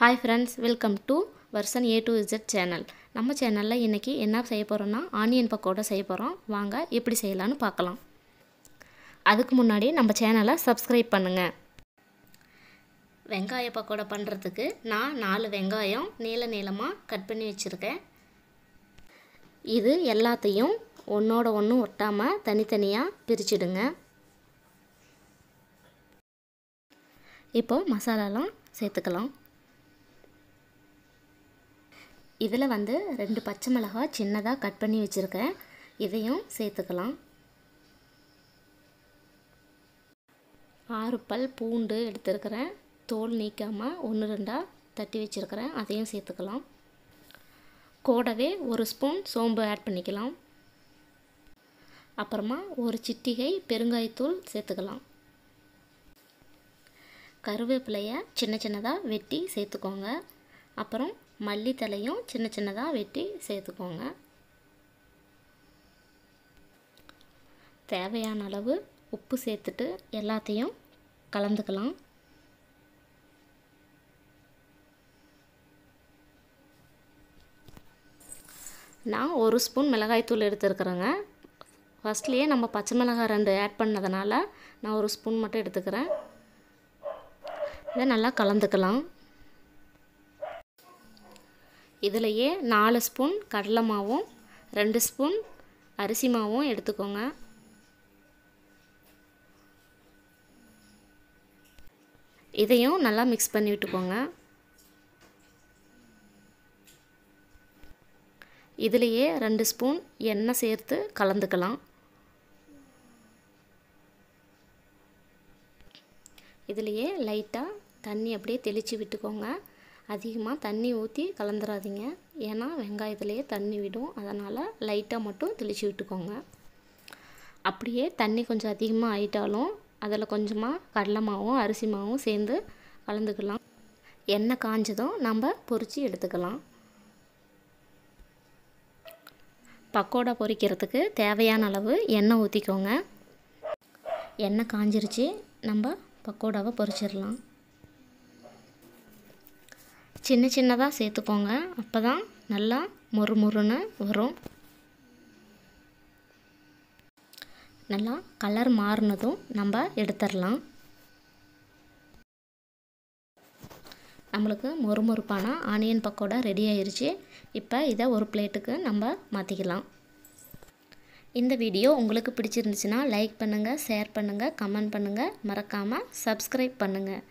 hi friends welcome to வர்சன் A to Z channel நம்ம சேனலில் இன்றைக்கி என்ன செய்ய போகிறோன்னா ஆனியன் பக்கோடா செய்ய போகிறோம் வாங்க எப்படி செய்யலான்னு பார்க்கலாம் அதுக்கு முன்னாடி நம்ம சேனலை சப்ஸ்கிரைப் பண்ணுங்கள் வெங்காய பக்கோடா பண்ணுறதுக்கு நான் நாலு வெங்காயம் நீள நீளமாக கட் பண்ணி வச்சுருக்கேன் இது எல்லாத்தையும் ஒன்றோட ஒன்றும் ஒட்டாமல் தனித்தனியாக பிரிச்சிடுங்க இப்போது மசாலாலாம் சேர்த்துக்கலாம் இதில் வந்து ரெண்டு பச்சை மிளகா சின்னதாக கட் பண்ணி வச்சுருக்கேன் இதையும் சேர்த்துக்கலாம் ஆறு பல் பூண்டு எடுத்துருக்கிறேன் தோல் நீக்காமல் ஒன்று ரெண்டாக தட்டி வச்சுருக்கிறேன் அதையும் சேர்த்துக்கலாம் கூடவே ஒரு ஸ்பூன் சோம்பு ஆட் பண்ணிக்கலாம் அப்புறமா ஒரு சிட்டிகை பெருங்காயத்தூள் சேர்த்துக்கலாம் கருவேப்பிலையை சின்ன சின்னதாக வெட்டி சேர்த்துக்கோங்க அப்புறம் தலையும் சின்ன சின்னதாக வெட்டி சேர்த்துக்கோங்க தேவையான அளவு உப்பு சேர்த்துட்டு எல்லாத்தையும் கலந்துக்கலாம் நான் ஒரு ஸ்பூன் மிளகாய்த்தூள் எடுத்துருக்குறேங்க ஃபஸ்ட்லேயே நம்ம பச்சை மிளகாய் ரெண்டு ஆட் பண்ணதுனால நான் ஒரு ஸ்பூன் மட்டும் எடுத்துக்கிறேன் இதை நல்லா கலந்துக்கலாம் இதிலையே நாலு ஸ்பூன் கடலை மாவும் ரெண்டு ஸ்பூன் அரிசி மாவும் எடுத்துக்கோங்க இதையும் நல்லா மிக்ஸ் பண்ணி விட்டுக்கோங்க இதுலேயே ரெண்டு ஸ்பூன் எண்ணெய் சேர்த்து கலந்துக்கலாம் இதுலேயே லைட்டாக தண்ணி அப்படியே தெளித்து விட்டுக்கோங்க அதிகமாக தண்ணி ஊற்றி கலந்துடாதீங்க ஏன்னா வெங்காயத்துலேயே தண்ணி விடும் அதனால் லைட்டாக மட்டும் தெளித்து விட்டுக்கோங்க அப்படியே தண்ணி கொஞ்சம் அதிகமாக ஆயிட்டாலும் அதில் கொஞ்சமாக கடலை மாவும் அரிசி மாவும் சேர்ந்து கலந்துக்கலாம் எண்ணெய் காஞ்சதும் நம்ம பொறிச்சு எடுத்துக்கலாம் பக்கோடா பொரிக்கிறதுக்கு தேவையான அளவு எண்ணெய் ஊற்றிக்கோங்க எண்ணெய் காஞ்சிருச்சு நம்ம பக்கோடாவை பொறிச்சிடலாம் சின்ன சின்னதாக சேர்த்துக்கோங்க அப்போ தான் நல்லா மொறு மொறுன்னு வரும் நல்லா கலர் மாறினதும் நம்ம எடுத்துடலாம் நம்மளுக்கு மொறுமொறுப்பான ஆனியன் பக்கோடா ரெடி ஆயிடுச்சு இப்போ இதை ஒரு பிளேட்டுக்கு நம்ம மாற்றிக்கலாம் இந்த வீடியோ உங்களுக்கு பிடிச்சிருந்துச்சுன்னா லைக் பண்ணுங்கள் ஷேர் பண்ணுங்கள் கமெண்ட் பண்ணுங்கள் மறக்காமல் சப்ஸ்கிரைப் பண்ணுங்கள்